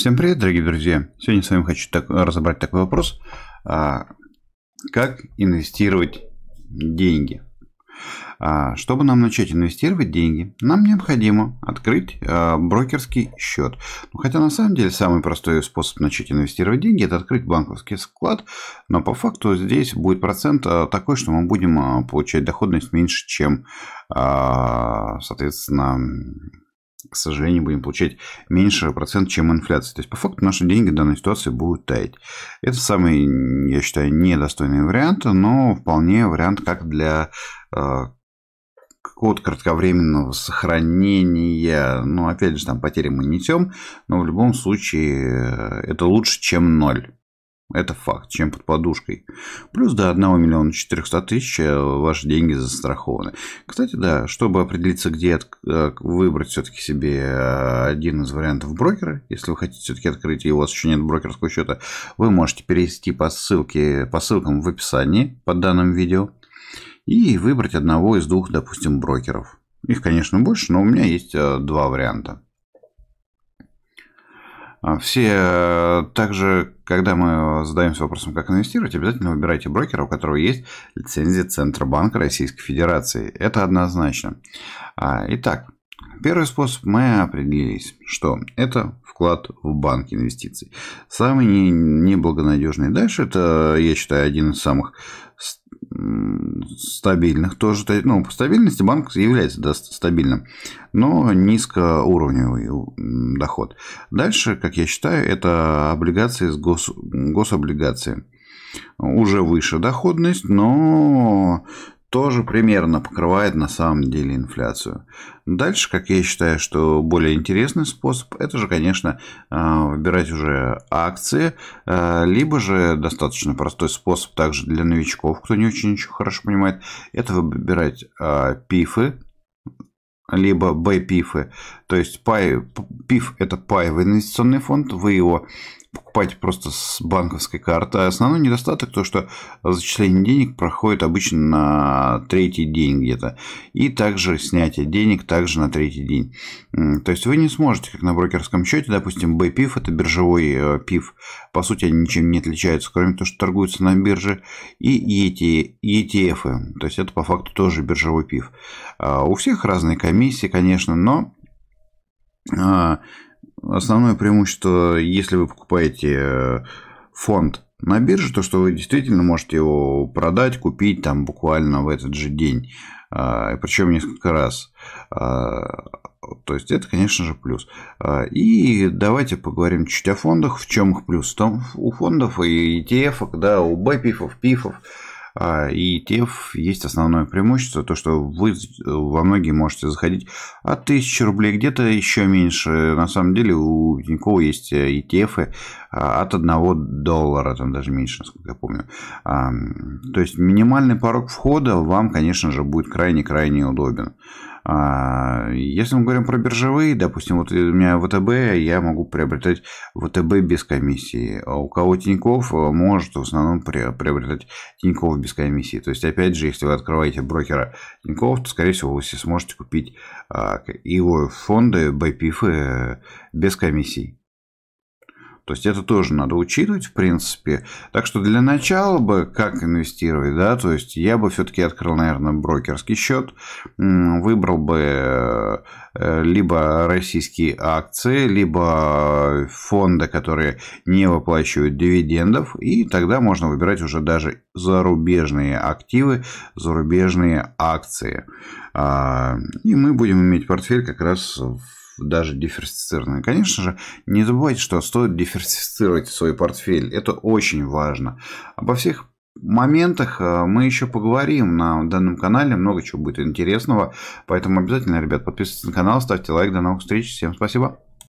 Всем привет, дорогие друзья! Сегодня с вами хочу так, разобрать такой вопрос, а, как инвестировать деньги. А, чтобы нам начать инвестировать деньги, нам необходимо открыть а, брокерский счет. Ну, хотя на самом деле самый простой способ начать инвестировать деньги – это открыть банковский склад. но по факту здесь будет процент а, такой, что мы будем а, получать доходность меньше, чем, а, соответственно, к сожалению, будем получать меньше процент, чем инфляция. То есть, по факту, наши деньги в данной ситуации будут таять. Это самый, я считаю, недостойный вариант, но вполне вариант как для какого-то э, кратковременного сохранения. Ну, опять же, там потери мы несем, но в любом случае э, это лучше, чем ноль. Это факт, чем под подушкой. Плюс до 1 миллиона 400 тысяч э, ваши деньги застрахованы. Кстати, да, чтобы определиться, где э, выбрать все-таки себе э, один из вариантов брокера, если вы хотите все-таки открыть и у вас еще нет брокерского счета, вы можете перейти по ссылке, по ссылкам в описании под данным видео и выбрать одного из двух, допустим, брокеров. Их, конечно, больше, но у меня есть два варианта. А, все э, также, когда мы э, задаемся вопросом, как инвестировать, обязательно выбирайте брокера, у которого есть лицензия Центробанка Российской Федерации. Это однозначно. А, итак, первый способ мы определились, что это вклад в банк инвестиций. Самый неблагонадежный дальше, это, я считаю, один из самых стабильных тоже. Ну, по стабильности банк является да, стабильным, но низкоуровневый доход. Дальше, как я считаю, это облигации с гос, гособлигации. Уже выше доходность, но тоже примерно покрывает на самом деле инфляцию. Дальше, как я считаю, что более интересный способ, это же, конечно, а, выбирать уже акции, а, либо же достаточно простой способ также для новичков, кто не очень ничего хорошо понимает, это выбирать а, пифы, либо бэй пифы То есть пай, пиф – это паевый инвестиционный фонд, вы его покупать просто с банковской карты. А основной недостаток то, что зачисление денег проходит обычно на третий день где-то. И также снятие денег также на третий день. То есть вы не сможете, как на брокерском счете, допустим, BPIF, это биржевой пив, э, по сути они ничем не отличаются, кроме того, что торгуются на бирже, и ETF, e то есть это по факту тоже биржевой пив. А, у всех разные комиссии, конечно, но а, основное преимущество, если вы покупаете э, фонд на бирже, то что вы действительно можете его продать, купить там буквально в этот же день, а, причем несколько раз. А, то есть это, конечно же, плюс. А, и давайте поговорим чуть о фондах, в чем их плюс. Там у фондов и ETF, да, у BPIF, ПИФов. А, и ETF есть основное преимущество, то что вы э, во многие можете заходить от 1000 рублей, где-то еще меньше. На самом деле у Тинькова есть ETF э, а, от 1 доллара, там даже меньше, насколько я помню. То есть минимальный порог входа вам, конечно же, будет крайне-крайне удобен. А, если мы говорим про биржевые, допустим, вот у меня ВТБ, я могу приобретать ВТБ без комиссии. А у кого Тиньков, э, может в основном приобретать Тиньков без комиссии. То есть, опять же, если вы открываете брокера Тиньков, то, скорее всего, вы сможете купить а, его фонды, байпифы э, без комиссий. То есть это тоже надо учитывать, в принципе. Так что для начала бы, как инвестировать, да, то есть я бы все-таки открыл, наверное, брокерский счет, выбрал бы э, либо российские акции, либо фонды, которые не выплачивают дивидендов, и тогда можно выбирать уже даже зарубежные активы, зарубежные акции. А, и мы будем иметь портфель как раз в даже диверсифицированные. Конечно же, не забывайте, что стоит диверсифицировать свой портфель. Это очень важно. Обо всех моментах э, мы еще поговорим на данном канале. Много чего будет интересного. Поэтому обязательно, ребят, подписывайтесь на канал, ставьте лайк. До новых встреч. Всем спасибо.